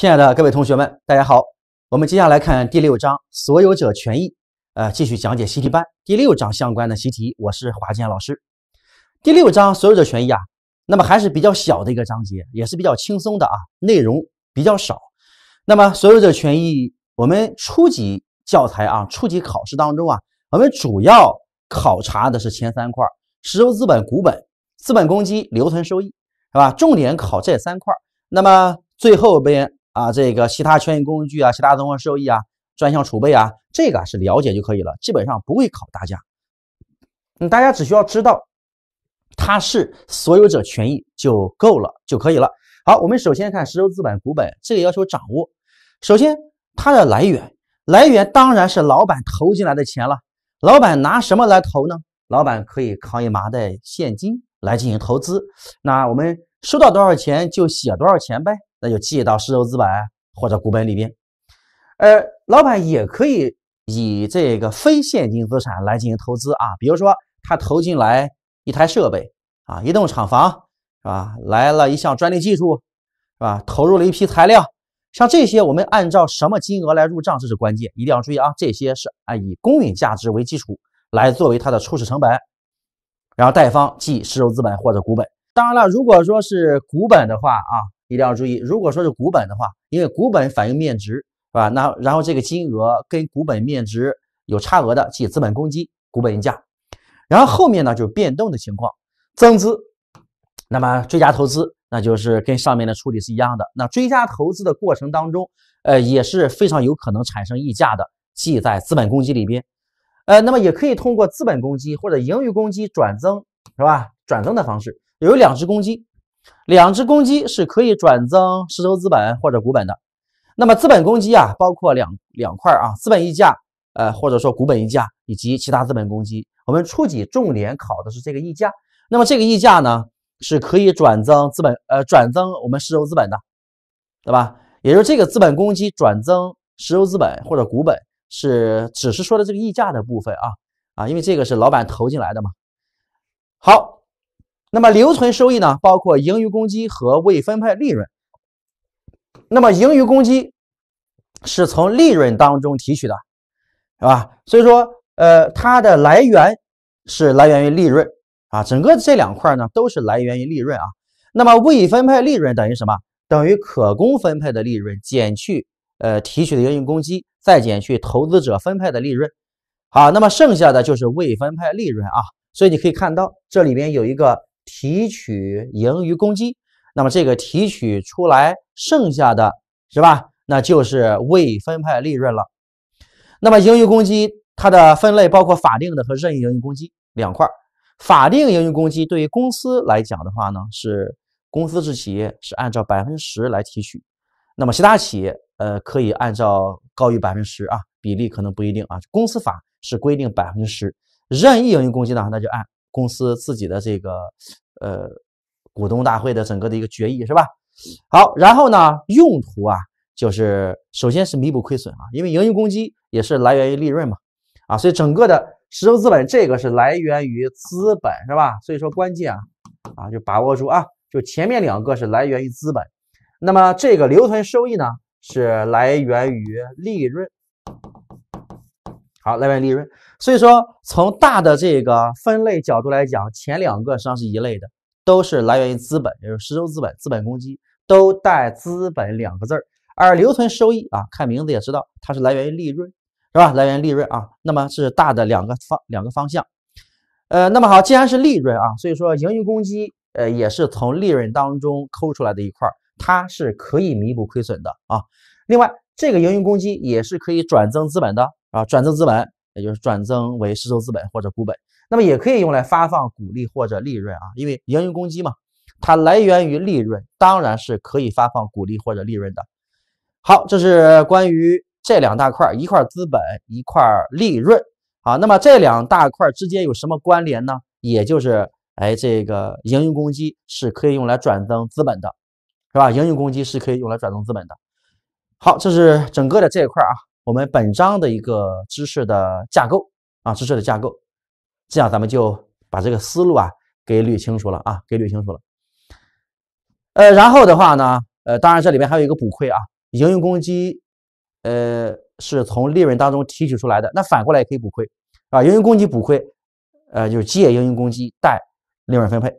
亲爱的各位同学们，大家好！我们接下来看第六章所有者权益，呃，继续讲解习题班第六章相关的习题。我是华建老师。第六章所有者权益啊，那么还是比较小的一个章节，也是比较轻松的啊，内容比较少。那么所有者权益，我们初级教材啊，初级考试当中啊，我们主要考察的是前三块：实收资本、股本、资本公积、留存收益，是吧？重点考这三块。那么最后边。啊，这个其他权益工具啊，其他综合收益啊，专项储备啊，这个是了解就可以了，基本上不会考大家。嗯，大家只需要知道它是所有者权益就够了就可以了。好，我们首先看实收资本、股本，这个要求掌握。首先，它的来源，来源当然是老板投进来的钱了。老板拿什么来投呢？老板可以扛一麻袋现金来进行投资。那我们收到多少钱就写多少钱呗。那就记到市售资本或者股本里边，呃，老板也可以以这个非现金资产来进行投资啊，比如说他投进来一台设备啊，一栋厂房是吧？来了一项专利技术是吧？投入了一批材料，像这些我们按照什么金额来入账？这是关键，一定要注意啊！这些是按以公允价值为基础来作为它的初始成本，然后贷方记市售资本或者股本。当然了，如果说是股本的话啊。一定要注意，如果说是股本的话，因为股本反映面值，是吧？那然后这个金额跟股本面值有差额的，记资本公积，股本溢价。然后后面呢就是变动的情况，增资，那么追加投资，那就是跟上面的处理是一样的。那追加投资的过程当中，呃，也是非常有可能产生溢价的，记在资本公积里边。呃，那么也可以通过资本公积或者盈余公积转增，是吧？转增的方式有两只公积。两只公鸡是可以转增实收资本或者股本的。那么资本公积啊，包括两两块啊，资本溢价，呃，或者说股本溢价以及其他资本公积。我们初级重点考的是这个溢价。那么这个溢价呢，是可以转增资本，呃，转增我们实收资本的，对吧？也就是这个资本公积转增实收资本或者股本，是只是说的这个溢价的部分啊啊，因为这个是老板投进来的嘛。好。那么留存收益呢，包括盈余公积和未分配利润。那么盈余公积是从利润当中提取的，是吧？所以说，呃，它的来源是来源于利润啊。整个这两块呢，都是来源于利润啊。那么未分配利润等于什么？等于可供分配的利润减去呃提取的盈余公积，再减去投资者分配的利润。好，那么剩下的就是未分配利润啊。所以你可以看到，这里边有一个。提取盈余公积，那么这个提取出来剩下的是吧？那就是未分配利润了。那么盈余公积它的分类包括法定的和任意盈余公积两块。法定盈余公积对于公司来讲的话呢，是公司制企业是按照百分之十来提取，那么其他企业呃可以按照高于百分之十啊，比例可能不一定啊。公司法是规定百分之十，任意盈余公积呢，那就按。公司自己的这个呃股东大会的整个的一个决议是吧？好，然后呢，用途啊，就是首先是弥补亏损啊，因为盈余公积也是来源于利润嘛，啊，所以整个的实收资本这个是来源于资本是吧？所以说关键啊啊就把握住啊，就前面两个是来源于资本，那么这个留存收益呢是来源于利润。啊，来源利润，所以说从大的这个分类角度来讲，前两个实际上是一类的，都是来源于资本，也就是实收资本、资本公积，都带“资本”两个字儿。而留存收益啊，看名字也知道，它是来源于利润，是吧？来源利润啊，那么是大的两个方两个方向。呃，那么好，既然是利润啊，所以说盈余公积，呃，也是从利润当中抠出来的一块，它是可以弥补亏损的啊。另外，这个盈余公积也是可以转增资本的。啊，转增资本，也就是转增为实收资本或者股本，那么也可以用来发放股利或者利润啊，因为盈余公积嘛，它来源于利润，当然是可以发放股利或者利润的。好，这是关于这两大块儿，一块儿资本，一块儿利润。啊。那么这两大块之间有什么关联呢？也就是，哎，这个盈余公积是可以用来转增资本的，是吧？盈余公积是可以用来转增资本的。好，这是整个的这一块儿啊。我们本章的一个知识的架构啊，知识的架构，这样咱们就把这个思路啊给捋清楚了啊，给捋清楚了。呃，然后的话呢，呃，当然这里面还有一个补亏啊，盈余公积，呃，是从利润当中提取出来的，那反过来也可以补亏啊，盈余公积补亏，呃，就是借盈余公积，贷利润分配。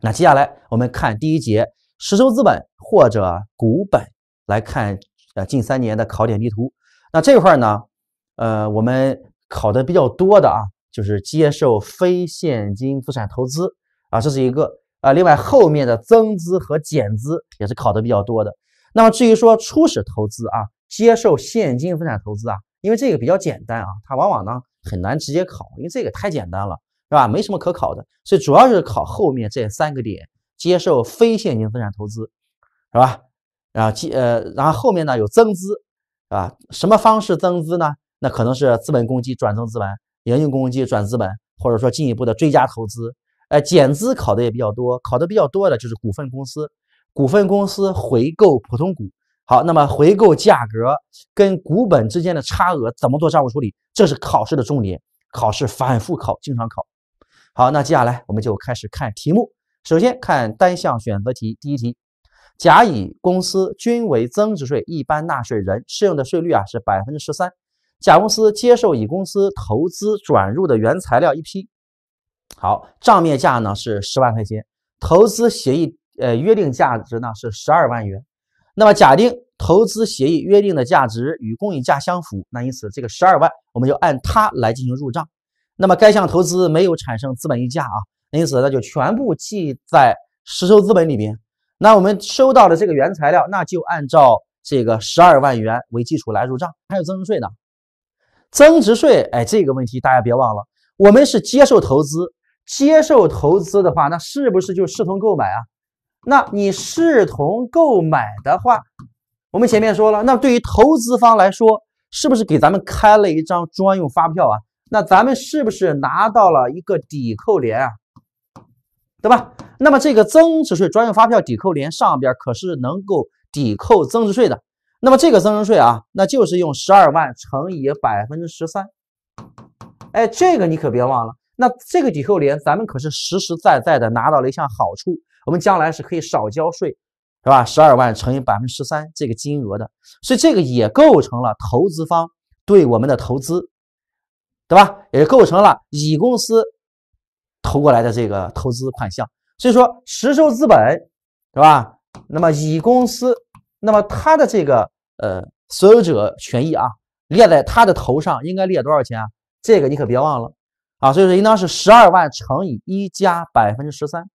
那接下来我们看第一节实收资本或者股本来看。啊近三年的考点地图，那这块呢，呃，我们考的比较多的啊，就是接受非现金资产投资啊，这是一个啊。另外，后面的增资和减资也是考的比较多的。那么至于说初始投资啊，接受现金资产投资啊，因为这个比较简单啊，它往往呢很难直接考，因为这个太简单了，是吧？没什么可考的，所以主要是考后面这三个点：接受非现金资产投资，是吧？然后呃，然后后面呢有增资，啊，什么方式增资呢？那可能是资本公积转增资本，营运公积转资本，或者说进一步的追加投资。哎，减资考的也比较多，考的比较多的就是股份公司，股份公司回购普通股。好，那么回购价格跟股本之间的差额怎么做账务处理？这是考试的重点，考试反复考，经常考。好，那接下来我们就开始看题目，首先看单项选择题，第一题。甲乙公司均为增值税一般纳税人，适用的税率啊是百分之十三。甲公司接受乙公司投资转入的原材料一批，好，账面价呢是十万块钱，投资协议呃约定价值呢是十二万元。那么假定投资协议约定的价值与公允价相符，那因此这个十二万我们就按它来进行入账。那么该项投资没有产生资本溢价啊，因此那就全部记在实收资本里边。那我们收到的这个原材料，那就按照这个十二万元为基础来入账，还有增值税呢？增值税，哎，这个问题大家别忘了，我们是接受投资，接受投资的话，那是不是就视同购买啊？那你视同购买的话，我们前面说了，那对于投资方来说，是不是给咱们开了一张专用发票啊？那咱们是不是拿到了一个抵扣联啊？对吧？那么这个增值税专用发票抵扣联上边可是能够抵扣增值税的。那么这个增值税啊，那就是用十二万乘以百分之十三。哎，这个你可别忘了。那这个抵扣联，咱们可是实实在在的拿到了一项好处，我们将来是可以少交税，是吧？十二万乘以百分之十三这个金额的，所以这个也构成了投资方对我们的投资，对吧？也构成了乙公司。投过来的这个投资款项，所以说实收资本是吧？那么乙公司，那么它的这个呃所有者权益啊，列在它的头上应该列多少钱啊？这个你可别忘了啊！所以说应当是十二万乘以一加百分之十三，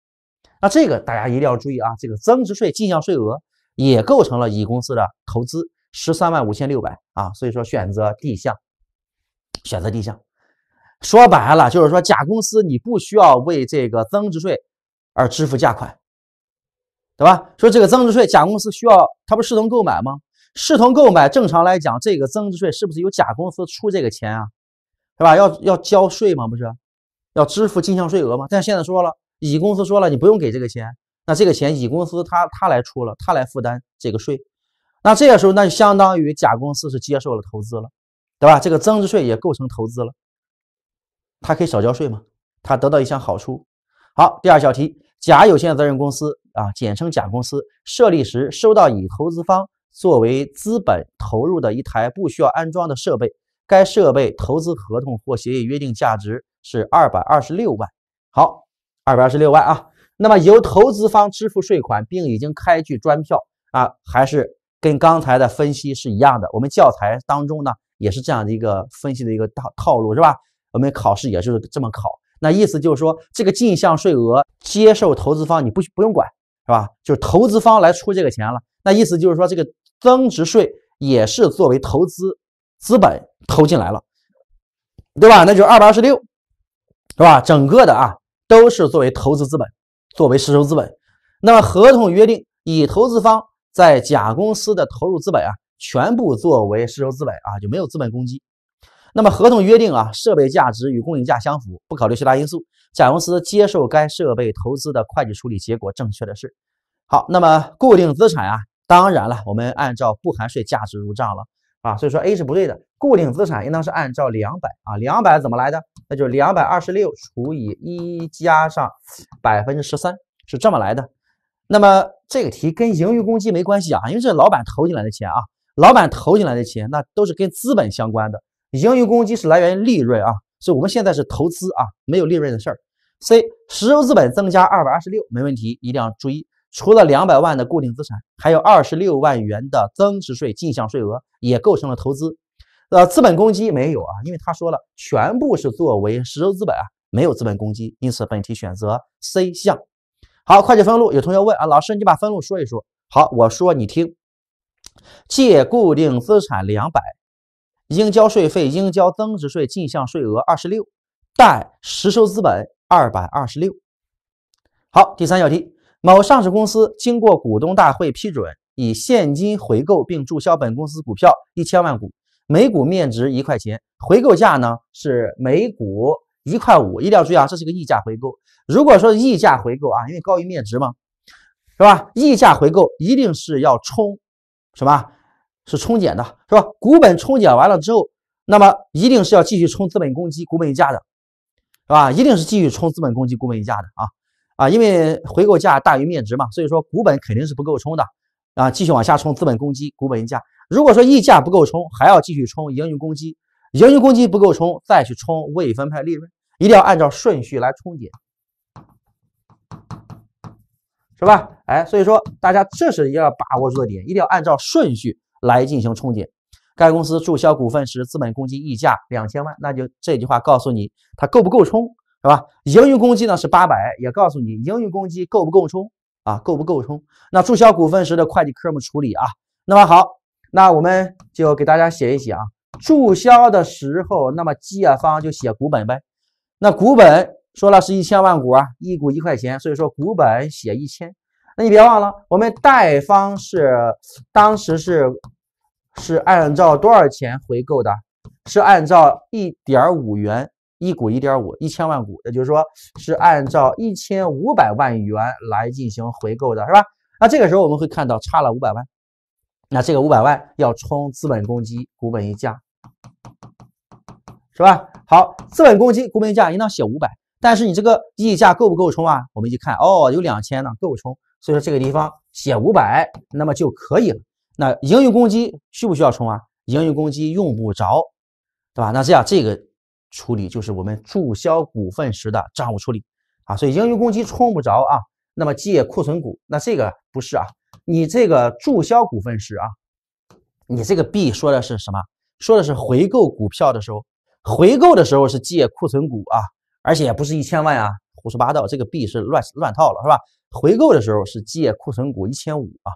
那这个大家一定要注意啊！这个增值税进项税额也构成了乙公司的投资，十三万五千六百啊！所以说选择 D 项，选择 D 项。说白了，就是说，甲公司你不需要为这个增值税而支付价款，对吧？说这个增值税，甲公司需要，它不视同购买吗？视同购买，正常来讲，这个增值税是不是由甲公司出这个钱啊？是吧？要要交税吗？不是，要支付进项税额吗？但现在说了，乙公司说了，你不用给这个钱，那这个钱乙公司他他来出了，他来负担这个税。那这个时候，那就相当于甲公司是接受了投资了，对吧？这个增值税也构成投资了。他可以少交税吗？他得到一项好处。好，第二小题，甲有限责任公司啊，简称甲公司，设立时收到乙投资方作为资本投入的一台不需要安装的设备，该设备投资合同或协议约定价值是二百二十六万。好，二百二十六万啊。那么由投资方支付税款，并已经开具专票啊，还是跟刚才的分析是一样的。我们教材当中呢，也是这样的一个分析的一个套套路，是吧？我们考试也是这么考，那意思就是说，这个进项税额接受投资方，你不不用管，是吧？就是投资方来出这个钱了。那意思就是说，这个增值税也是作为投资资本投进来了，对吧？那就是二百二十六，是吧？整个的啊，都是作为投资资本，作为实收资本。那么合同约定，乙投资方在甲公司的投入资本啊，全部作为实收资本啊，就没有资本公积。那么合同约定啊，设备价值与供应价相符，不考虑其他因素。甲公司接受该设备投资的会计处理结果正确的是？好，那么固定资产啊，当然了，我们按照不含税价值入账了啊，所以说 A 是不对的。固定资产应当是按照两百啊，两百怎么来的？那就是两百二十六除以一加上百分之十三是这么来的。那么这个题跟盈余公积没关系啊，因为是老板投进来的钱啊，老板投进来的钱那都是跟资本相关的。盈余公积是来源于利润啊，所以我们现在是投资啊，没有利润的事儿。C 实收资本增加二百二十六没问题，一定要注意，除了两百万的固定资产，还有二十六万元的增值税进项税额也构成了投资。呃，资本公积没有啊，因为他说了全部是作为实收资本啊，没有资本公积。因此本题选择 C 项。好，会计分录有同学问啊，老师你把分录说一说。好，我说你听，借固定资产两百。应交税费、应交增值税进项税额二十六，贷实收资本二百二十六。好，第三小题，某上市公司经过股东大会批准，以现金回购并注销本公司股票一千万股，每股面值一块钱，回购价呢是每股一块五，一定要注意啊，这是个溢价回购。如果说溢价回购啊，因为高于面值嘛，是吧？溢价回购一定是要冲什么？是冲减的，是吧？股本冲减完了之后，那么一定是要继续冲资本公积、股本溢价的，是吧？一定是继续冲资本公积、股本溢价的啊啊！因为回购价大于面值嘛，所以说股本肯定是不够冲的啊，继续往下冲资本公积、股本溢价。如果说溢价不够冲，还要继续冲盈余公积，盈余公积不够冲，再去冲未分配利润，一定要按照顺序来冲减，是吧？哎，所以说大家这是要把握住的点，一定要按照顺序。来进行冲减，该公司注销股份时资本公积溢价两千万，那就这句话告诉你它够不够冲，是吧？盈余公积呢是八百，也告诉你盈余公积够不够冲啊？够不够冲？那注销股份时的会计科目处理啊？那么好，那我们就给大家写一写啊，注销的时候，那么借方就写股本呗。那股本说了是一千万股啊，一股一块钱，所以说股本写一千。那你别忘了，我们贷方是当时是是按照多少钱回购的？是按照一点五元一股，一点五，一千万股，也就是说是按照一千五百万元来进行回购的，是吧？那这个时候我们会看到差了五百万，那这个五百万要冲资本公积股本溢价，是吧？好，资本公积股本溢价应当写五百，但是你这个溢价够不够冲啊？我们一看，哦，有两千呢，够冲。所以说这个地方写五百，那么就可以了。那盈余公积需不需要充啊？盈余公积用不着，对吧？那这样这个处理就是我们注销股份时的账务处理啊。所以盈余公积充不着啊。那么借库存股，那这个不是啊？你这个注销股份时啊，你这个 B 说的是什么？说的是回购股票的时候，回购的时候是借库存股啊，而且也不是一千万啊，胡说八道，这个 B 是乱乱套了，是吧？回购的时候是借库存股一千五啊，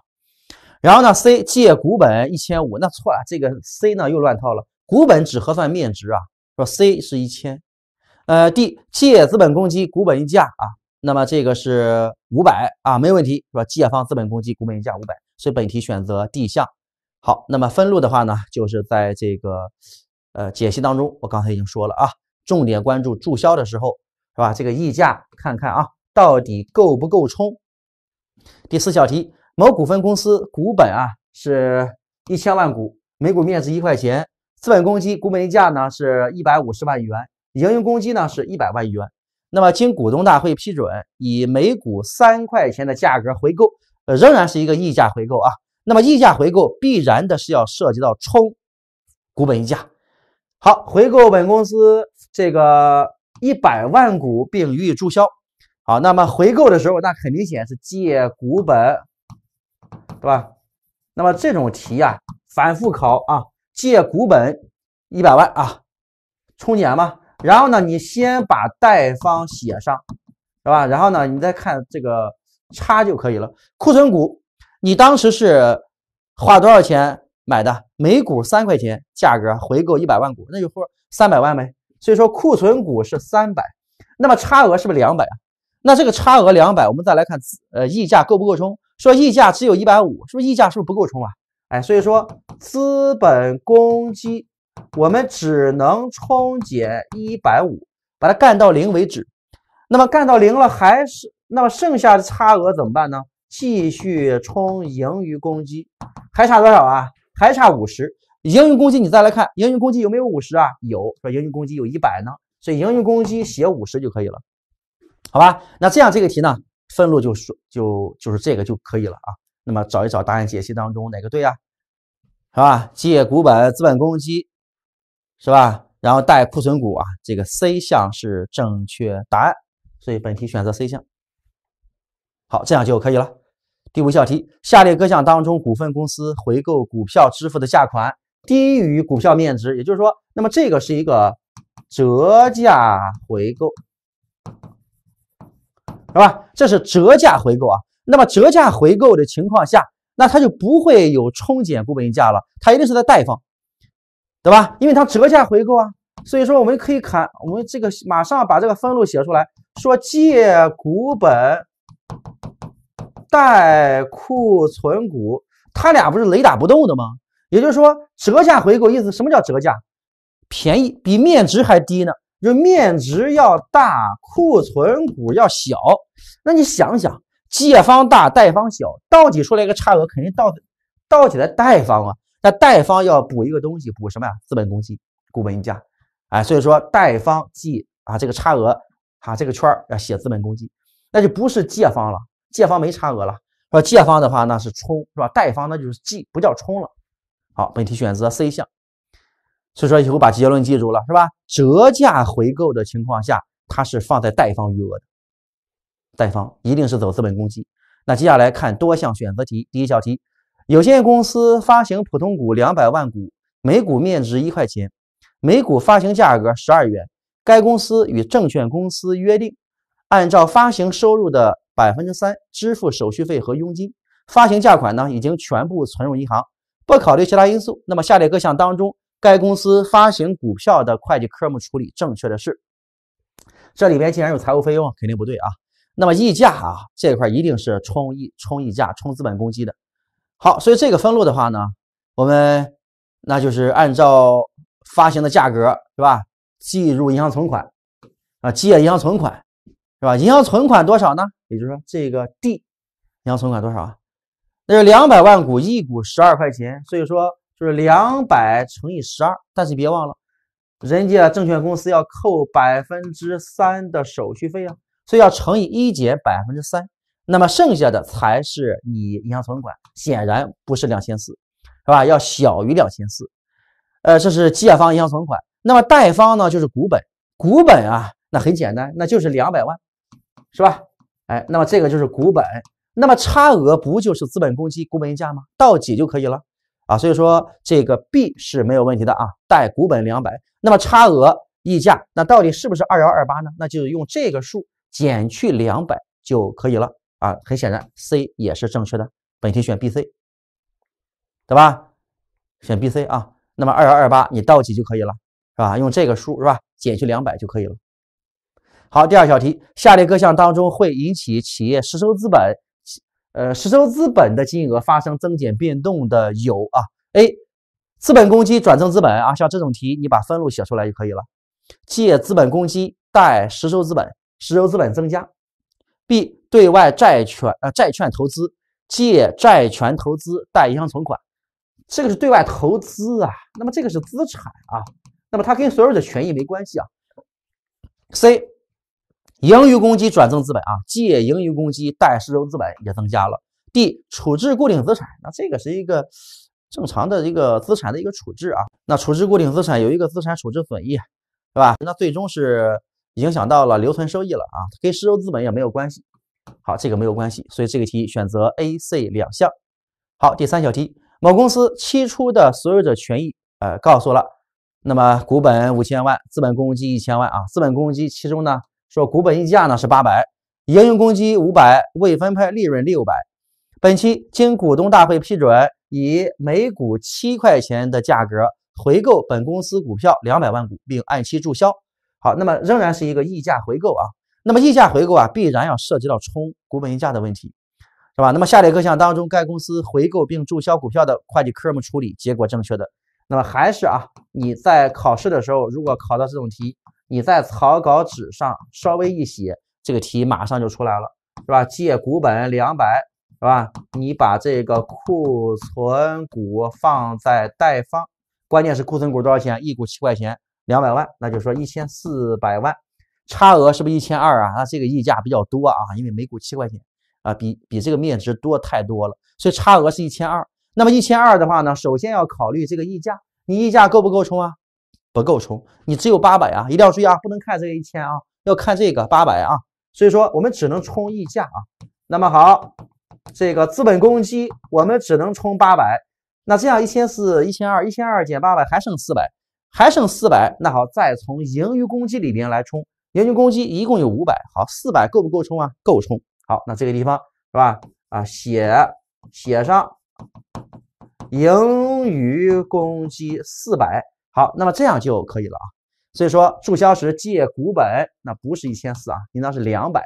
然后呢，C 借股本一千五，那错了，这个 C 呢又乱套了，股本只核算面值啊，说 C 是一千，呃，D 借资本公积股本溢价啊，那么这个是五百啊，没有问题是吧？借方资本公积股本溢价五百，所以本题选择 D 项。好，那么分录的话呢，就是在这个呃解析当中，我刚才已经说了啊，重点关注注销的时候是吧？这个溢价看看啊。到底够不够充？第四小题，某股份公司股本啊是一千万股，每股面值一块钱，资本公积股本溢价呢是一百五十万元，盈余公积呢是一百万元。那么经股东大会批准，以每股三块钱的价格回购，仍然是一个溢价回购啊。那么溢价回购必然的是要涉及到冲股本溢价。好，回购本公司这个一百万股并予以注销。好，那么回购的时候，那很明显是借股本，对吧？那么这种题啊，反复考啊，借股本一百万啊，冲减嘛。然后呢，你先把贷方写上，是吧？然后呢，你再看这个差就可以了。库存股你当时是花多少钱买的？每股三块钱价格回购一百万股，那就说三百万呗。所以说库存股是三百，那么差额是不是两百啊？那这个差额两百，我们再来看，呃，溢价够不够充？说溢价只有一百五，是不是溢价是不是不够充啊？哎，所以说资本公积，我们只能冲减一百五，把它干到零为止。那么干到零了，还是那么剩下的差额怎么办呢？继续冲盈余公积，还差多少啊？还差五十。盈余公积你再来看，盈余公积有没有五十啊？有。说盈余公积有一百呢，所以盈余公积写五十就可以了。好吧，那这样这个题呢，分录就说就就是这个就可以了啊。那么找一找答案解析当中哪个对啊？是吧？借股本资本公积，是吧？然后贷库存股啊，这个 C 项是正确答案，所以本题选择 C 项。好，这样就可以了。第五小题，下列各项当中，股份公司回购股票支付的价款低于股票面值，也就是说，那么这个是一个折价回购。是吧？这是折价回购啊。那么折价回购的情况下，那它就不会有冲减股本溢价了，它一定是在贷方，对吧？因为它折价回购啊，所以说我们可以看，我们这个马上把这个分录写出来，说借股本贷库存股，它俩不是雷打不动的吗？也就是说折价回购意思，什么叫折价？便宜，比面值还低呢。就面值要大，库存股要小，那你想想，借方大，贷方小，到底出来一个差额，肯定到到底在贷方啊，那贷方要补一个东西，补什么呀？资本公积，股本溢价，哎，所以说贷方记啊，这个差额，啊这个圈要写资本公积，那就不是借方了，借方没差额了，说借方的话那是冲是吧？贷方那就是记，不叫冲了，好，本题选择 C 项。所以说，以后把结论记住了，是吧？折价回购的情况下，它是放在贷方余额的，贷方一定是走资本公积。那接下来看多项选择题，第一小题：有限公司发行普通股两百万股，每股面值一块钱，每股发行价格十二元。该公司与证券公司约定，按照发行收入的百分之三支付手续费和佣金。发行价款呢，已经全部存入银行。不考虑其他因素，那么下列各项当中，该公司发行股票的会计科目处理正确的是，这里边既然有财务费用，肯定不对啊。那么溢价啊这块一定是冲溢冲溢价冲资本公积的。好，所以这个分录的话呢，我们那就是按照发行的价格是吧，计入银行存款啊，借银行存款是吧？银行存款多少呢？也就是说这个 D 银行存款多少啊？那是两百万股，一股十二块钱，所以说。是两百乘以十二，但是别忘了，人家证券公司要扣百分之三的手续费啊，所以要乘以一减百分之三，那么剩下的才是你银行存款，显然不是两千四，是吧？要小于两千四。呃，这是借方银行存款，那么贷方呢就是股本，股本啊，那很简单，那就是两百万，是吧？哎，那么这个就是股本，那么差额不就是资本公积股本溢价吗？到几就可以了？啊，所以说这个 B 是没有问题的啊，贷股本两百，那么差额溢价那到底是不是二幺二八呢？那就用这个数减去两百就可以了啊。很显然 C 也是正确的，本题选 B C，对吧？选 B C 啊。那么二幺二八你倒几就可以了，是吧？用这个数是吧，减去两百就可以了。好，第二小题，下列各项当中会引起企业实收资本。呃，实收资本的金额发生增减变动的有啊，A，资本公积转增资本啊，像这种题你把分录写出来就可以了，借资本公积，贷实收资本，实收资本增加。B，对外债权呃债券投资，借债权投资，贷银行存款，这个是对外投资啊，那么这个是资产啊，那么它跟所有的权益没关系啊。C。盈余公积转增资本啊，借盈余公积，贷实收资本也增加了。D. 处置固定资产，那这个是一个正常的一个资产的一个处置啊。那处置固定资产有一个资产处置损益，是吧？那最终是影响到了留存收益了啊，跟实收资本也没有关系。好，这个没有关系，所以这个题选择 A、C 两项。好，第三小题，某公司期初的所有者权益，呃，告诉了，那么股本五千万，资本公积一千万啊，资本公积其中呢？说股本溢价呢是八百，盈余公积五百，未分配利润六百。本期经股东大会批准，以每股七块钱的价格回购本公司股票两百万股，并按期注销。好，那么仍然是一个溢价回购啊。那么溢价回购啊，必然要涉及到冲股本溢价的问题，是吧？那么下列各项当中，该公司回购并注销股票的会计科目处理结果正确的，那么还是啊，你在考试的时候如果考到这种题。你在草稿纸上稍微一写，这个题马上就出来了，是吧？借股本两百，是吧？你把这个库存股放在贷方，关键是库存股多少钱？一股七块钱，两百万，那就说一千四百万，差额是不是一千二啊？那这个溢价比较多啊，因为每股七块钱啊，比比这个面值多太多了，所以差额是一千二。那么一千二的话呢，首先要考虑这个溢价，你溢价够不够充啊？不够充，你只有八百啊！一定要注意啊，不能看这个一千啊，要看这个八百啊。所以说我们只能充溢价啊。那么好，这个资本公积我们只能充八百，那这样一千四、一千二、一千二减八百还剩四百，还剩四百。那好，再从盈余公积里边来充，盈余公积一共有五百。好，四百够不够充啊？够充。好，那这个地方是吧？啊，写写上盈余公积四百。好，那么这样就可以了啊。所以说注销时借股本，那不是一千四啊，应当是两百。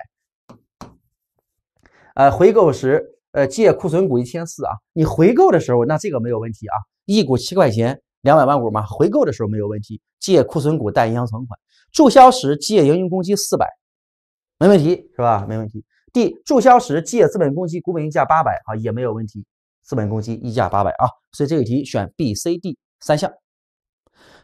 呃，回购时呃借库存股一千四啊，你回购的时候那这个没有问题啊，一股七块钱，两百万股嘛，回购的时候没有问题，借库存股贷银行存款。注销时借营运公积四百，没问题是吧？没问题。D 注销时借资本公积股本溢价八百啊，也没有问题，资本公积溢价八百啊。所以这个题选 B、C、D 三项。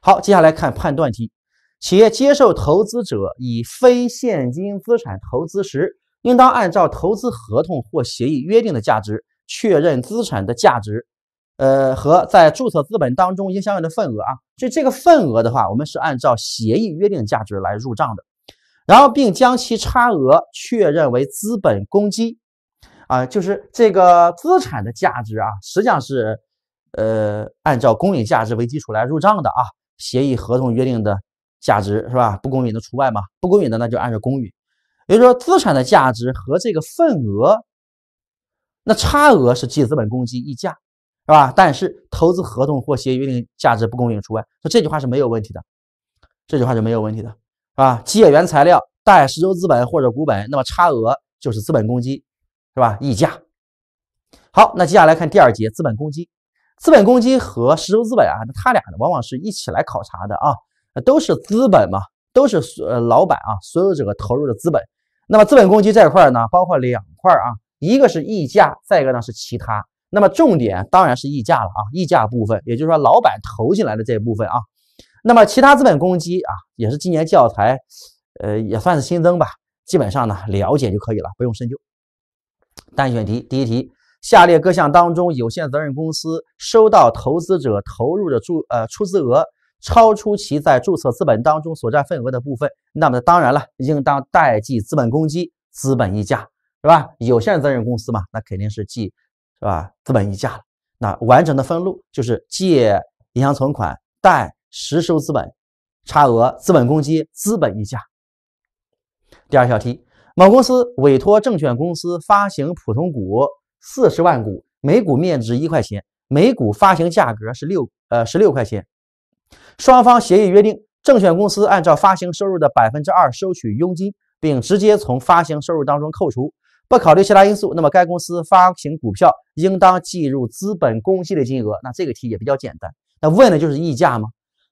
好，接下来看判断题。企业接受投资者以非现金资产投资时，应当按照投资合同或协议约定的价值确认资产的价值，呃，和在注册资本当中应相应的份额啊。所以这个份额的话，我们是按照协议约定价值来入账的，然后并将其差额确认为资本公积，啊，就是这个资产的价值啊，实际上是呃按照公允价值为基础来入账的啊。协议合同约定的价值是吧？不公允的除外嘛？不公允的那就按照公允，也就是说资产的价值和这个份额，那差额是计资本公积溢价，是吧？但是投资合同或协议约定价值不公允除外，说这句话是没有问题的，这句话是没有问题的，是吧？借原材料，贷实收资本或者股本，那么差额就是资本公积，是吧？溢价。好，那接下来看第二节资本公积。资本公积和实收资本啊，那俩呢，往往是一起来考察的啊，都是资本嘛，都是呃老板啊所有者投入的资本。那么资本公积这块呢，包括两块啊，一个是溢价，再一个呢是其他。那么重点当然是溢价了啊，溢价部分，也就是说老板投进来的这部分啊。那么其他资本公积啊，也是今年教材，呃也算是新增吧，基本上呢了解就可以了，不用深究。单选题第一题。下列各项当中，有限责任公司收到投资者投入的注呃出资额超出其在注册资本当中所占份额的部分，那么当然了，应当代记资本公积、资本溢价，是吧？有限责任公司嘛，那肯定是记是吧？资本溢价了。那完整的分录就是借银行存款，贷实收资本、差额、资本公积、资本溢价。第二小题，某公司委托证券公司发行普通股。四十万股，每股面值一块钱，每股发行价格是六呃十六块钱。双方协议约定，证券公司按照发行收入的百分之二收取佣金，并直接从发行收入当中扣除。不考虑其他因素，那么该公司发行股票应当计入资本公积的金额。那这个题也比较简单，那问的就是溢价吗？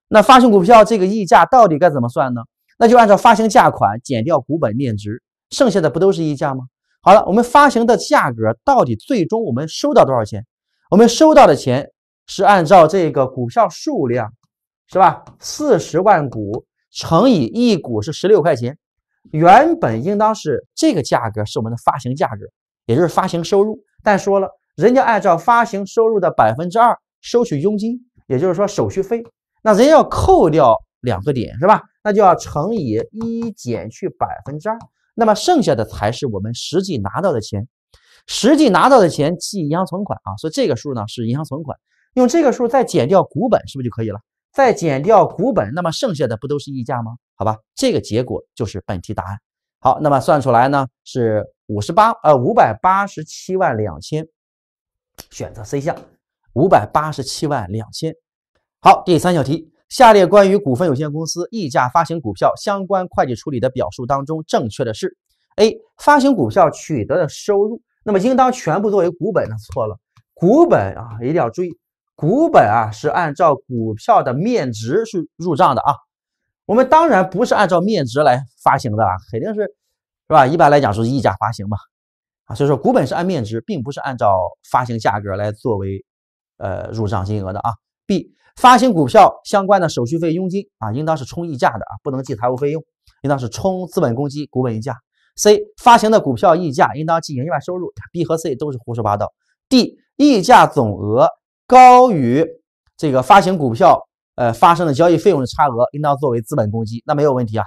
那发行股票这个溢价到底该怎么算呢？那就按照发行价款减掉股本面值，剩下的不都是溢价吗？好了，我们发行的价格到底最终我们收到多少钱？我们收到的钱是按照这个股票数量，是吧？四十万股乘以一股是十六块钱，原本应当是这个价格是我们的发行价格，也就是发行收入。但说了，人家按照发行收入的百分之二收取佣金，也就是说手续费，那人家要扣掉两个点，是吧？那就要乘以一减去百分之二。那么剩下的才是我们实际拿到的钱，实际拿到的钱记银行存款啊，所以这个数呢是银行存款，用这个数再减掉股本是不是就可以了？再减掉股本，那么剩下的不都是溢价吗？好吧，这个结果就是本题答案。好，那么算出来呢是五十八呃五百八十七万两千，选择 C 项五百八十七万两千。好，第三小题。下列关于股份有限公司溢价发行股票相关会计处理的表述当中，正确的是：A. 发行股票取得的收入，那么应当全部作为股本那错了。股本啊，一定要注意，股本啊是按照股票的面值是入账的啊。我们当然不是按照面值来发行的啊，肯定是是吧？一般来讲是溢价发行嘛，啊，所以说股本是按面值，并不是按照发行价格来作为呃入账金额的啊。B. 发行股票相关的手续费佣金啊，应当是冲溢价的啊，不能记财务费用，应当是冲资本公积股本溢价。C 发行的股票溢价应当计营业外收入。B 和 C 都是胡说八道。D 溢价总额高于这个发行股票呃发生的交易费用的差额，应当作为资本公积，那没有问题啊。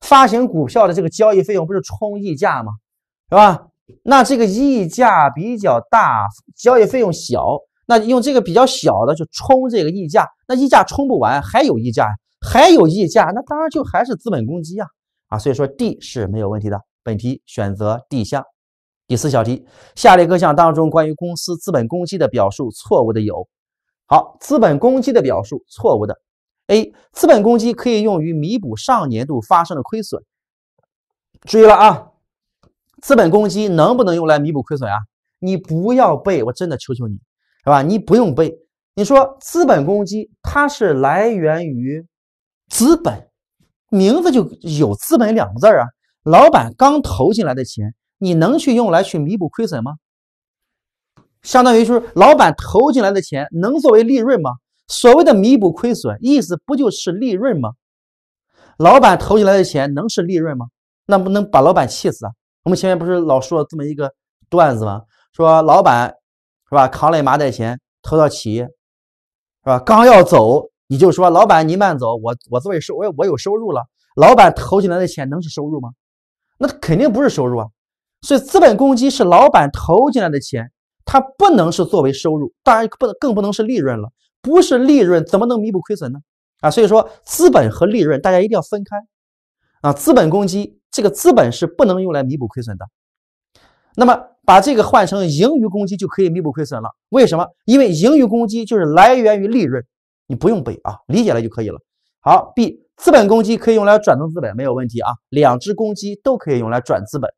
发行股票的这个交易费用不是冲溢价吗？是吧？那这个溢价比较大，交易费用小。那用这个比较小的就冲这个溢价，那溢价冲不完，还有溢价呀，还有溢价，那当然就还是资本公积呀，啊，所以说 D 是没有问题的，本题选择 D 项。第四小题，下列各项当中关于公司资本公积的表述错误的有，好，资本公积的表述错误的，A，资本公积可以用于弥补上年度发生的亏损，注意了啊，资本公积能不能用来弥补亏损啊？你不要背，我真的求求你。是吧？你不用背。你说资本公积，它是来源于资本，名字就有“资本”两个字啊。老板刚投进来的钱，你能去用来去弥补亏损吗？相当于是老板投进来的钱能作为利润吗？所谓的弥补亏损，意思不就是利润吗？老板投进来的钱能是利润吗？那不能把老板气死啊！我们前面不是老说这么一个段子吗？说老板。是吧？扛了一麻袋钱投到企业，是吧？刚要走，你就说老板，您慢走，我我作为收我我有收入了。老板投进来的钱能是收入吗？那肯定不是收入啊。所以资本公积是老板投进来的钱，它不能是作为收入，当然不能更不能是利润了。不是利润怎么能弥补亏损呢？啊，所以说资本和利润大家一定要分开啊。资本公积这个资本是不能用来弥补亏损的。那么把这个换成盈余公积就可以弥补亏损了。为什么？因为盈余公积就是来源于利润，你不用背啊，理解了就可以了。好，B 资本公积可以用来转增资本，没有问题啊。两只公积都可以用来转资本，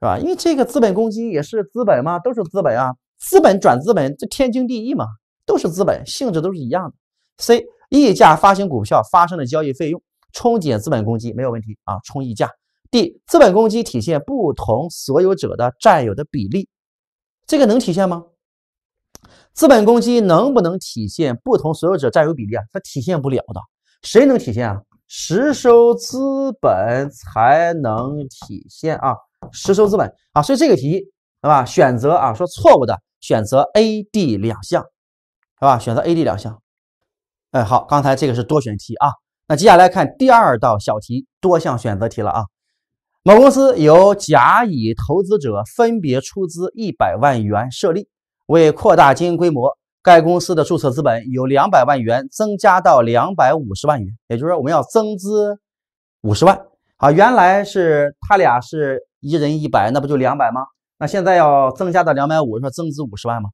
是吧？因为这个资本公积也是资本嘛，都是资本啊，资本转资本，这天经地义嘛，都是资本，性质都是一样的。C 溢价发行股票发生的交易费用冲减资本公积没有问题啊，冲溢价。D 资本公积体现不同所有者的占有的比例，这个能体现吗？资本公积能不能体现不同所有者占有比例啊？它体现不了的，谁能体现啊？实收资本才能体现啊，实收资本啊，所以这个题是吧？选择啊，说错误的，选择 A、D 两项，是吧？选择 A、D 两项。哎，好，刚才这个是多选题啊，那接下来看第二道小题，多项选择题了啊。某公司由甲、乙投资者分别出资一百万元设立。为扩大经营规模，该公司的注册资本由两百万元增加到两百五十万元，也就是说我们要增资五十万。好，原来是他俩是一人一百，那不就两百吗？那现在要增加到两百五，说增资五十万吗？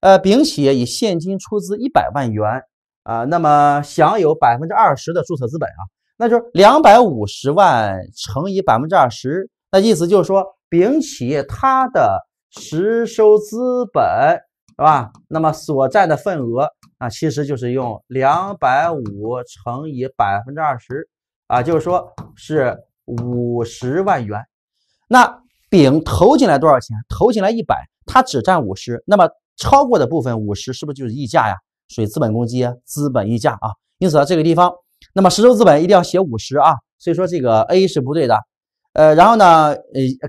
呃，丙企业以现金出资一百万元，啊，那么享有百分之二十的注册资本啊。那就是两百五十万乘以百分之二十，那意思就是说，丙企业它的实收资本是吧？那么所占的份额，那其实就是用两百五乘以百分之二十，啊，就是说，是五十万元。那丙投进来多少钱？投进来一百，他只占五十，那么超过的部分五十是不是就是溢价呀？属于资本公积、资本溢价啊。因此，这个地方。那么实收资本一定要写五十啊，所以说这个 A 是不对的，呃，然后呢，呃，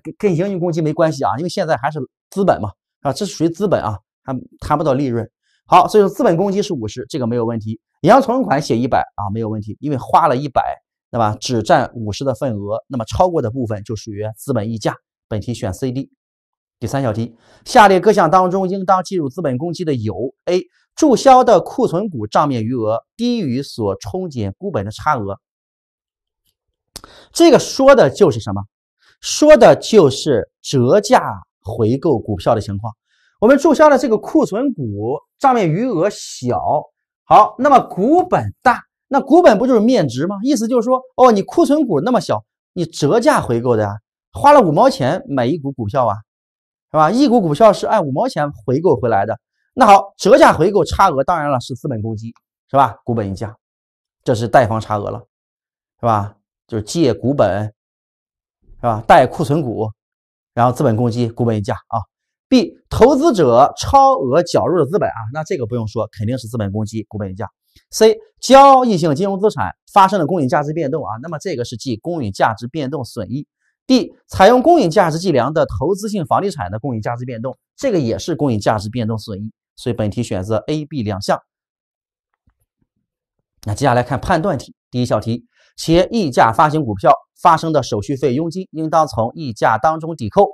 跟跟盈余公积没关系啊，因为现在还是资本嘛，啊，这是属于资本啊，还谈不到利润。好，所以说资本公积是五十，这个没有问题。银行存款写一百啊，没有问题，因为花了一百，对吧？只占五十的份额，那么超过的部分就属于资本溢价。本题选 C、D。第三小题，下列各项当中应当计入资本公积的有 A。注销的库存股账面余额低于所冲减股本的差额，这个说的就是什么？说的就是折价回购股票的情况。我们注销的这个库存股账面余额小，好，那么股本大，那股本不就是面值吗？意思就是说，哦，你库存股那么小，你折价回购的啊，花了五毛钱买一股股票啊，是吧？一股股票是按五毛钱回购回来的。那好，折价回购差额，当然了是资本公积，是吧？股本溢价，这是贷方差额了，是吧？就是借股本，是吧？贷库存股，然后资本公积、股本溢价啊。B. 投资者超额缴入的资本啊，那这个不用说，肯定是资本公积、股本溢价。C. 交易性金融资产发生的公允价值变动啊，那么这个是计公允价值变动损益。D. 采用公允价值计量的投资性房地产的公允价值变动，这个也是公允价值变动损益。所以本题选择 A、B 两项。那接下来看判断题，第一小题，企业溢价发行股票发生的手续费佣金应当从溢价当中抵扣，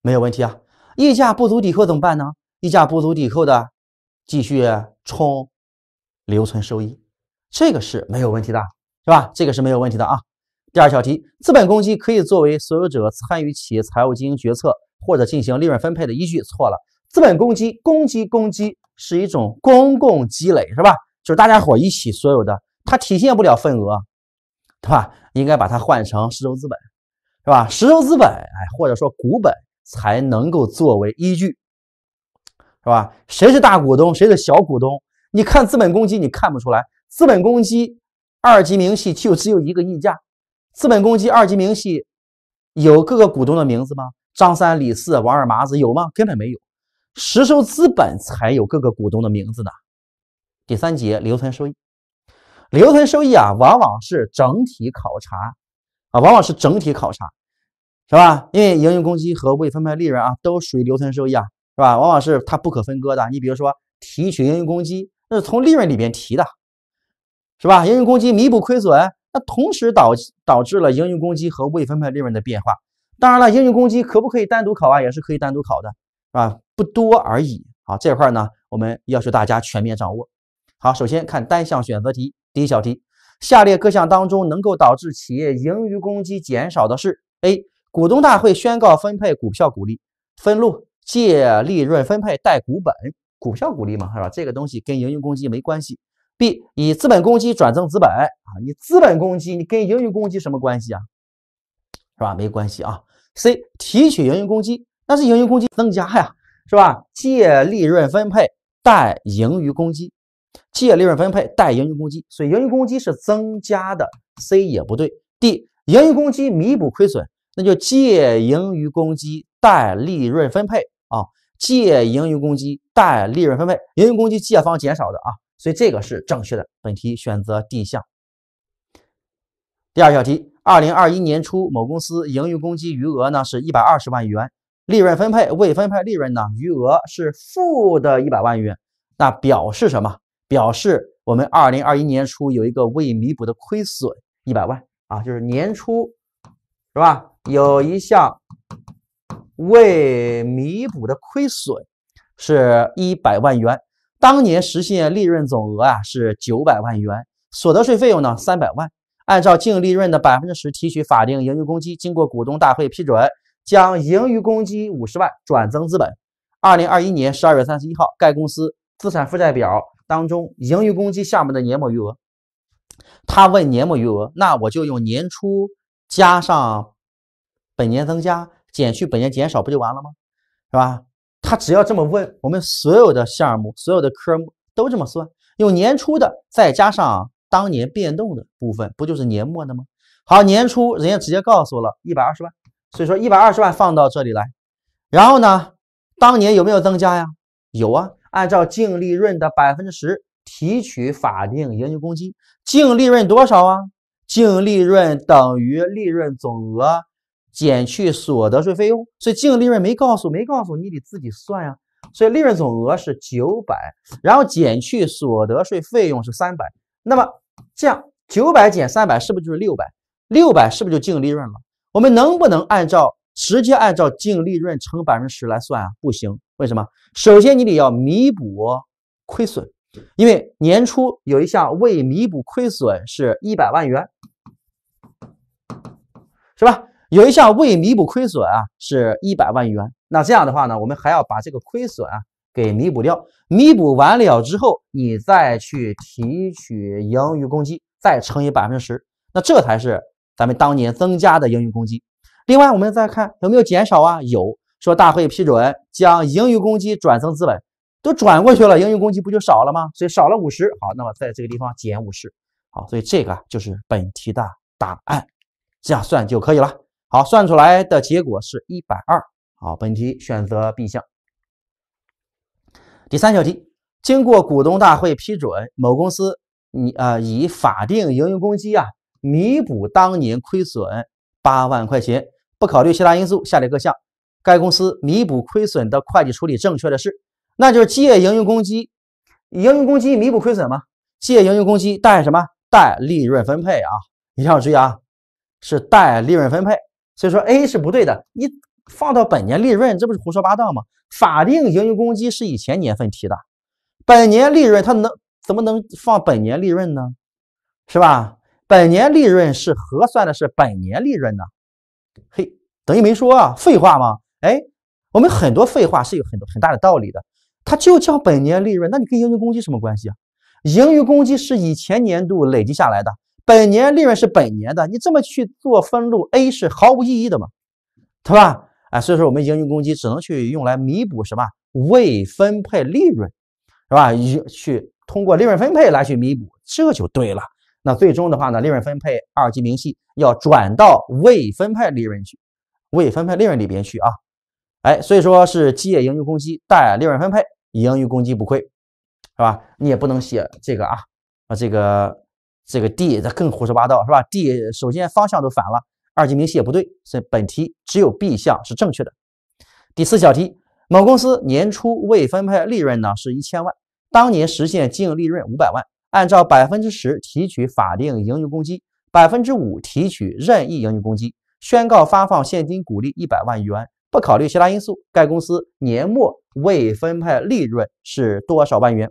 没有问题啊。溢价不足抵扣怎么办呢？溢价不足抵扣的，继续冲留存收益，这个是没有问题的，是吧？这个是没有问题的啊。第二小题，资本公积可以作为所有者参与企业财务经营决策或者进行利润分配的依据，错了。资本公积，公积，公积是一种公共积累，是吧？就是大家伙一起所有的，它体现不了份额，对吧？应该把它换成实收资本，是吧？实收资本，哎，或者说股本才能够作为依据，是吧？谁是大股东，谁是小股东？你看资本公积，你看不出来。资本公积二级明细就只有一个溢价。资本公积二级明细有各个股东的名字吗？张三、李四、王二麻子有吗？根本没有。实收资本才有各个股东的名字呢。第三节留存收益，留存收益啊，往往是整体考察啊，往往是整体考察，是吧？因为盈余公积和未分配利润啊，都属于留存收益啊，是吧？往往是它不可分割的。你比如说提取盈余公积，那是从利润里边提的，是吧？盈余公积弥补亏损，那同时导导致了盈余公积和未分配利润的变化。当然了，盈余公积可不可以单独考啊？也是可以单独考的，是吧？不多而已。好，这块呢，我们要求大家全面掌握。好，首先看单项选择题，第一小题：下列各项当中能够导致企业盈余公积减少的是？A. 股东大会宣告分配股票股利，分录借利润分配，贷股本，股票股利嘛，是吧？这个东西跟盈余公积没关系。B. 以资本公积转增资本，啊，你资本公积你跟盈余公积什么关系啊？是吧？没关系啊。C. 提取盈余公积，那是盈余公积增加呀。是吧？借利润分配，贷盈余公积；借利润分配，贷盈余公积。所以盈余公积是增加的。C 也不对。D 盈余公积弥补亏损，那就借盈余公积，贷利润分配啊。借盈余公积，贷利润分配。盈余公积借方减少的啊，所以这个是正确的。本题选择 D 项。第二小题，二零二一年初，某公司盈余公积余额呢是一百二十万元。利润分配未分配利润呢？余额是负的一百万元，那表示什么？表示我们二零二一年初有一个未弥补的亏损一百万啊，就是年初是吧？有一项未弥补的亏损是一百万元，当年实现利润总额啊是九百万元，所得税费用呢三百万，按照净利润的百分之十提取法定盈余公积，经过股东大会批准。将盈余公积五十万转增资本。二零二一年十二月三十一号，该公司资产负债表当中盈余公积项目的年末余额。他问年末余额，那我就用年初加上本年增加减去本年减少不就完了吗？是吧？他只要这么问，我们所有的项目、所有的科目都这么算，用年初的再加上当年变动的部分，不就是年末的吗？好，年初人家直接告诉了一百二十万。所以说一百二十万放到这里来，然后呢，当年有没有增加呀？有啊，按照净利润的百分之十提取法定盈余公积。净利润多少啊？净利润等于利润总额减去所得税费用。所以净利润没告诉，没告诉你得自己算呀。所以利润总额是九百，然后减去所得税费用是三百，那么这样九百减三百是不是就是六百？六百是不是就净利润了？我们能不能按照直接按照净利润乘百分之十来算啊？不行，为什么？首先你得要弥补亏损，因为年初有一项未弥补亏损是一百万元，是吧？有一项未弥补亏损啊，是一百万元。那这样的话呢，我们还要把这个亏损啊给弥补掉。弥补完了之后，你再去提取盈余公积，再乘以百分之十，那这才是。咱们当年增加的盈余公积，另外我们再看有没有减少啊？有，说大会批准将盈余公积转增资本，都转过去了，盈余公积不就少了吗？所以少了五十，好，那么在这个地方减五十，好，所以这个就是本题的答案，这样算就可以了。好，算出来的结果是一百二，好，本题选择 B 项。第三小题，经过股东大会批准，某公司你啊以法定盈余公积啊。弥补当年亏损八万块钱，不考虑其他因素，下列各项，该公司弥补亏损的会计处理正确的是？那就是借盈余公积，盈余公积弥补亏损吗？借盈余公积，贷什么？贷利润分配啊！你定要注意啊，是贷利润分配。所以说 A 是不对的，你放到本年利润，这不是胡说八道吗？法定盈余公积是以前年份提的，本年利润它能怎么能放本年利润呢？是吧？本年利润是核算的是本年利润呢？嘿，等于没说啊，废话吗？哎，我们很多废话是有很多很大的道理的。它就叫本年利润，那你跟盈余公积什么关系啊？盈余公积是以前年度累积下来的，本年利润是本年的，你这么去做分录 A 是毫无意义的嘛，对吧？啊，所以说我们盈余公积只能去用来弥补什么未分配利润，是吧？去通过利润分配来去弥补，这就对了。那最终的话呢，利润分配二级明细要转到未分配利润去，未分配利润里边去啊，哎，所以说是借盈余公积，贷利润分配，盈余公积不亏，是吧？你也不能写这个啊，啊，这个这个 D 这更胡说八道是吧？D 首先方向都反了，二级明细也不对，所以本题只有 B 项是正确的。第四小题，某公司年初未分配利润呢是一千万，当年实现净利润五百万。按照百分之十提取法定盈余公积，百分之五提取任意盈余公积，宣告发放现金股利一百万元。不考虑其他因素，该公司年末未分配利润是多少万元？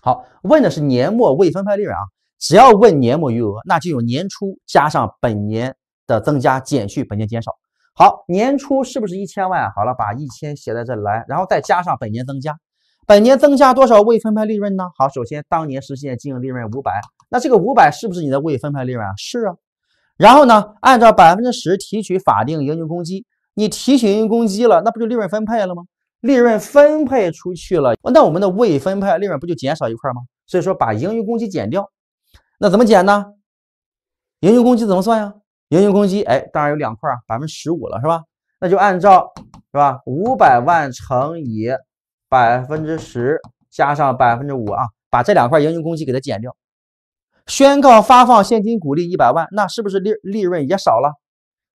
好，问的是年末未分配利润啊。只要问年末余额，那就有年初加上本年的增加减去本年减少。好，年初是不是一千万？好了，把一千写在这里来，然后再加上本年增加。本年增加多少未分配利润呢？好，首先当年实现净利润五百，那这个五百是不是你的未分配利润啊？是啊。然后呢，按照百分之十提取法定盈余公积，你提取盈余公积了，那不就利润分配了吗？利润分配出去了，那我们的未分配利润不就减少一块吗？所以说，把盈余公积减掉，那怎么减呢？盈余公积怎么算呀？盈余公积，哎，当然有两块啊，百分之十五了是吧？那就按照是吧，五百万乘以。百分之十加上百分之五啊，把这两块盈余公积给它减掉，宣告发放现金股利一百万，那是不是利利润也少了，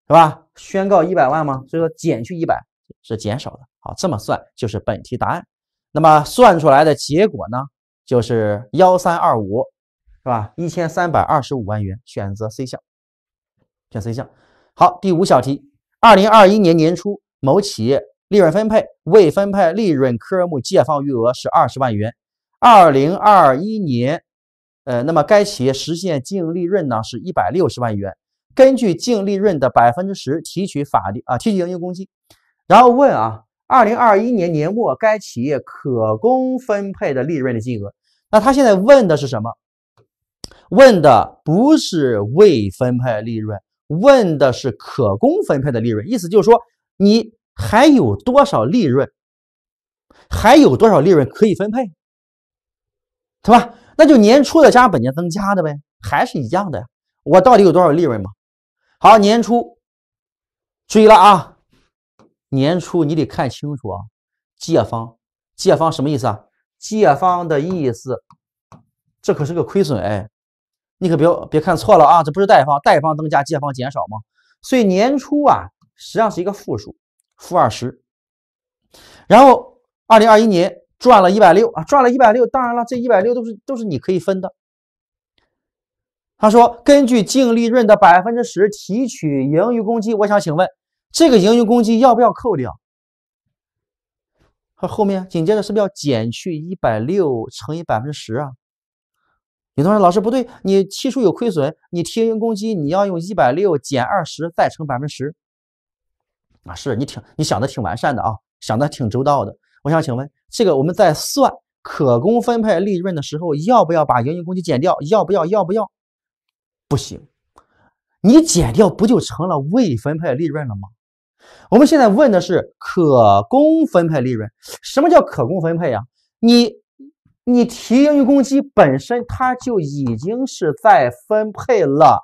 是吧？宣告一百万嘛，所以说减去一百是减少的。好，这么算就是本题答案。那么算出来的结果呢，就是幺三二五，是吧？一千三百二十五万元，选择 C 项，选 C 项。好，第五小题，二零二一年年初某企业。利润分配未分配利润科目借方余额是二十万元。二零二一年，呃，那么该企业实现净利润呢是一百六十万元。根据净利润的百分之十提取法定啊提取盈余公积。然后问啊，二零二一年年末该企业可供分配的利润的金额？那他现在问的是什么？问的不是未分配利润，问的是可供分配的利润。意思就是说你。还有多少利润？还有多少利润可以分配，对吧？那就年初的加本金增加的呗，还是一样的呀。我到底有多少利润嘛？好，年初注意了啊，年初你得看清楚啊。借方，借方什么意思啊？借方的意思，这可是个亏损哎，你可别别看错了啊，这不是贷方，贷方增加，借方减少吗？所以年初啊，实际上是一个负数。负二十，然后二零二一年赚了一百六啊，赚了一百六。当然了，这一百六都是都是你可以分的。他说：“根据净利润的百分之十提取盈余公积，我想请问，这个盈余公积要不要扣掉？和后面紧接着是不是要减去一百六乘以百分之十啊？”有同学老师不对，你期初有亏损，你提取公积你要用一百六减二十再乘百分之十。”啊，是你挺你想的挺完善的啊，想的挺周到的。我想请问，这个我们在算可供分配利润的时候，要不要把盈余公积减掉？要不要？要不要？不行，你减掉不就成了未分配利润了吗？我们现在问的是可供分配利润，什么叫可供分配呀？你你提盈余公积本身，它就已经是在分配了，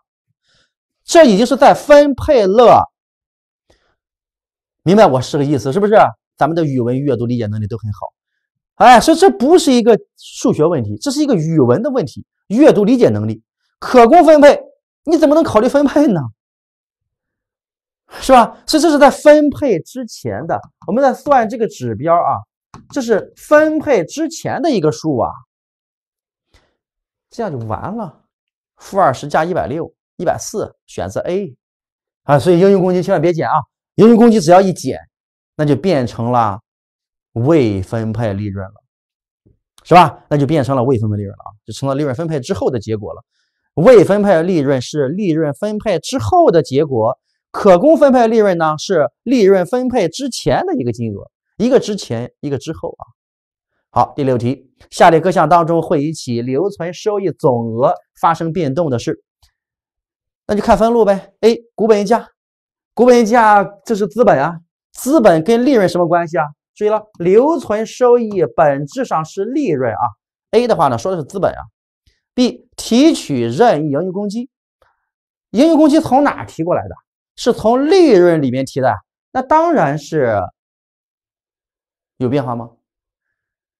这已经是在分配了。明白我是个意思是不是？咱们的语文阅读理解能力都很好，哎，所以这不是一个数学问题，这是一个语文的问题，阅读理解能力。可供分配，你怎么能考虑分配呢？是吧？所以这是在分配之前的，我们在算这个指标啊，这是分配之前的一个数啊，这样就完了。负二十加一百六，一百四，选择 A，啊，所以应用公鸡千万别减啊。盈余公积只要一减，那就变成了未分配利润了，是吧？那就变成了未分配利润了，啊，就成了利润分配之后的结果了。未分配利润是利润分配之后的结果，可供分配利润呢是利润分配之前的一个金额，一个之前，一个之后啊。好，第六题，下列各项当中会引起留存收益总额发生变动的是？那就看分录呗。A. 股本溢价。股本价，这是资本啊，资本跟利润什么关系啊？注意了，留存收益本质上是利润啊。A 的话呢，说的是资本啊。B 提取任意盈余公积，盈余公积从哪提过来的？是从利润里面提的。那当然是有变化吗？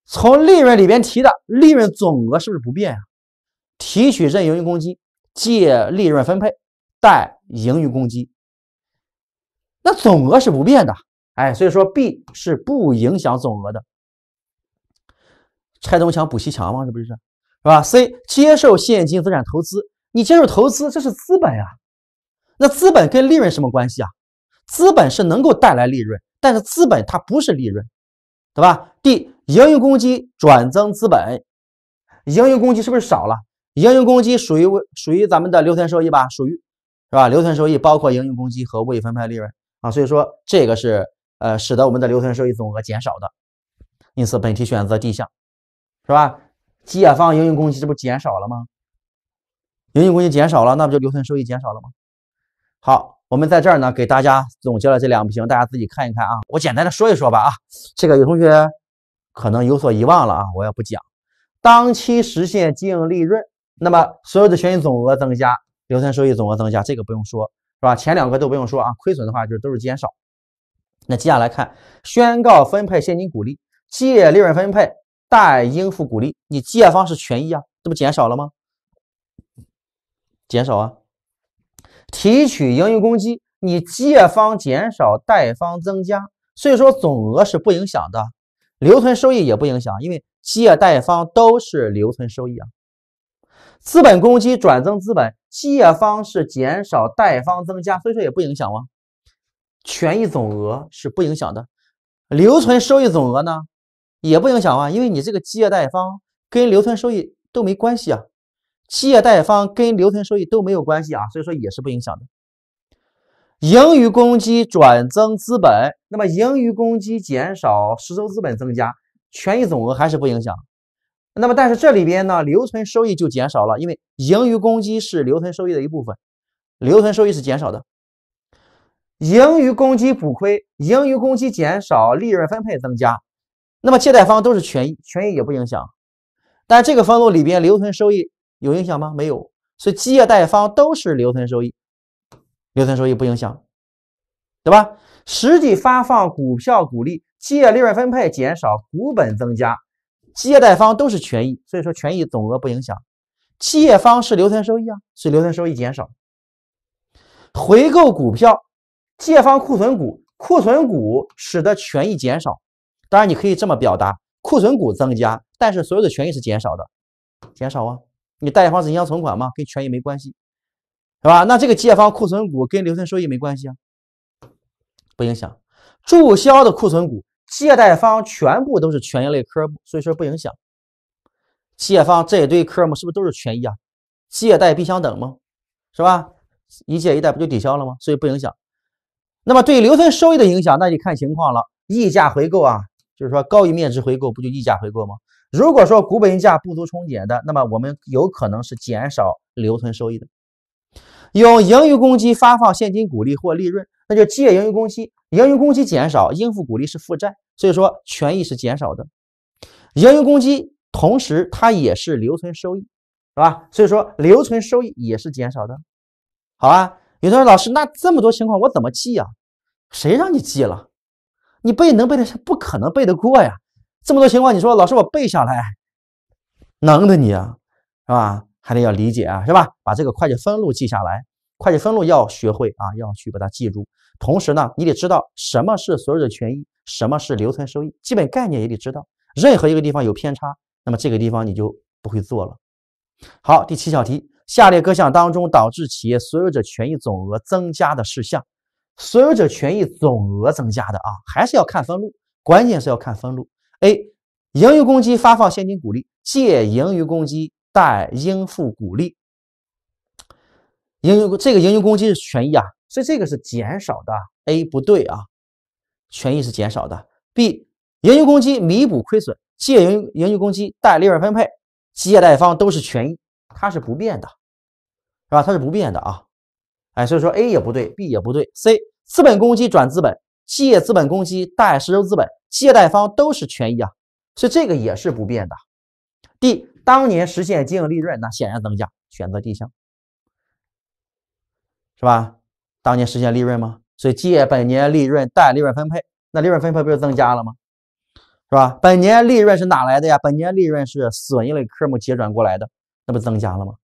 从利润里面提的，利润总额是不是不变啊？提取任意盈余公积，借利润分配，贷盈余公积。那总额是不变的，哎，所以说 B 是不影响总额的，拆东墙补西墙吗？这不是？是吧？C 接受现金资产投资，你接受投资，这是资本呀。那资本跟利润什么关系啊？资本是能够带来利润，但是资本它不是利润，对吧？D 营运公积转增资本，盈运公积是不是少了？盈运公积属于属于咱们的留存收益吧？属于是吧？留存收益包括盈运公积和未分配利润。啊，所以说这个是呃，使得我们的留存收益总额减少的，因此本题选择 D 项，是吧？借方营运公积这不减少了吗？营运公积减少了，那不就留存收益减少了吗？好，我们在这儿呢给大家总结了这两步大家自己看一看啊。我简单的说一说吧啊，这个有同学可能有所遗忘了啊，我也不讲。当期实现净利润，那么所有的权益总额增加，留存收益总额增加，这个不用说。是吧？前两个都不用说啊，亏损的话就都是减少。那接下来看，宣告分配现金股利，借利润分配，贷应付股利，你借方是权益啊，这不减少了吗？减少啊。提取盈余公积，你借方减少，贷方增加，所以说总额是不影响的，留存收益也不影响，因为借贷方都是留存收益啊。资本公积转增资本，借方是减少，贷方增加，所以说也不影响吗？权益总额是不影响的，留存收益总额呢也不影响啊，因为你这个借贷方跟留存收益都没关系啊，借贷方跟留存收益都没有关系啊，所以说也是不影响的。盈余公积转增资本，那么盈余公积减少，实收资本增加，权益总额还是不影响。那么，但是这里边呢，留存收益就减少了，因为盈余公积是留存收益的一部分，留存收益是减少的。盈余公积补亏，盈余公积减少，利润分配增加。那么借贷方都是权益，权益也不影响。但这个分录里边留存收益有影响吗？没有，所以借贷方都是留存收益，留存收益不影响，对吧？实际发放股票股利，借利润分配减少，股本增加。借贷方都是权益，所以说权益总额不影响。借方是留存收益啊，所以留存收益减少。回购股票，借方库存股，库存股使得权益减少。当然你可以这么表达，库存股增加，但是所有的权益是减少的，减少啊。你贷方是银行存款嘛，跟权益没关系，是吧？那这个借方库存股跟留存收益没关系啊，不影响。注销的库存股。借贷方全部都是权益类科目，所以说不影响。借方这一堆科目是不是都是权益啊？借贷必相等吗？是吧？一借一贷不就抵消了吗？所以不影响。那么对留存收益的影响，那你看情况了。溢价回购啊，就是说高于面值回购，不就溢价回购吗？如果说股本溢价不足冲减的，那么我们有可能是减少留存收益的，用盈余公积发放现金股利或利润。那就借盈余公积，盈余公积减少，应付股利是负债，所以说权益是减少的。盈余公积同时它也是留存收益，是吧？所以说留存收益也是减少的。好啊，有同学老师那这么多情况我怎么记啊？谁让你记了？你背能背的不可能背得过呀。这么多情况你说老师我背下来能的你啊，是吧？还得要理解啊，是吧？把这个会计分录记下来。会计分录要学会啊，要去把它记住。同时呢，你得知道什么是所有者权益，什么是留存收益，基本概念也得知道。任何一个地方有偏差，那么这个地方你就不会做了。好，第七小题，下列各项当中导致企业所有者权益总额增加的事项，所有者权益总额增加的啊，还是要看分录，关键是要看分录。A. 盈余公积发放现金股利，借盈余公积，贷应付股利。盈余这个盈余公积是权益啊，所以这个是减少的。A 不对啊，权益是减少的。B 盈余公积弥补亏损，借盈盈余公积，贷利润分配，借贷方都是权益，它是不变的，是吧？它是不变的啊。哎，所以说 A 也不对，B 也不对。C 资本公积转资本，借资本公积，贷实收资本，借贷方都是权益啊，所以这个也是不变的。D 当年实现经营利润，那显然增加，选择 D 项。是吧？当年实现利润吗？所以借本年利润，贷利润分配，那利润分配不就增加了吗？是吧？本年利润是哪来的呀？本年利润是损益类科目结转过来的，那不增加了吗？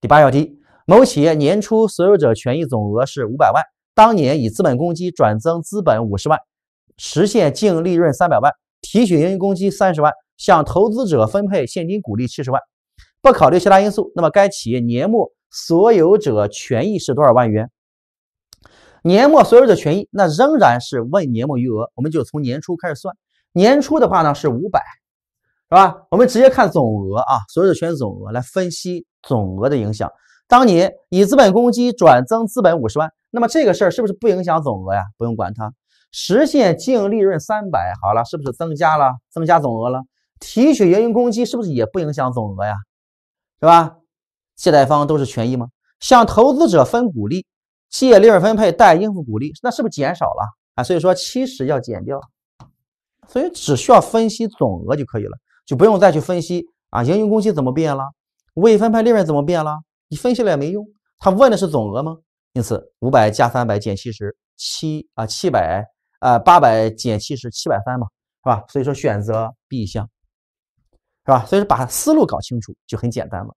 第八小题，某企业年初所有者权益总额是五百万，当年以资本公积转增资本五十万，实现净利润三百万，提取盈余公积三十万，向投资者分配现金股利七十万，不考虑其他因素，那么该企业年末。所有者权益是多少万元？年末所有者权益那仍然是问年末余额，我们就从年初开始算。年初的话呢是五百，是吧？我们直接看总额啊，所有者权益总额来分析总额的影响。当年以资本公积转增资本五十万，那么这个事儿是不是不影响总额呀？不用管它。实现净利润三百，好了，是不是增加了，增加总额了？提取原因公积是不是也不影响总额呀？是吧？借贷方都是权益吗？向投资者分股利，借利润分配贷应付股利，那是不是减少了啊？所以说七十要减掉，所以只需要分析总额就可以了，就不用再去分析啊盈余公积怎么变了，未分配利润怎么变了，你分析了也没用。他问的是总额吗？因此五百加三百减七十七啊七百啊八百减七十七百三嘛，是吧？所以说选择 B 项，是吧？所以说把思路搞清楚就很简单了。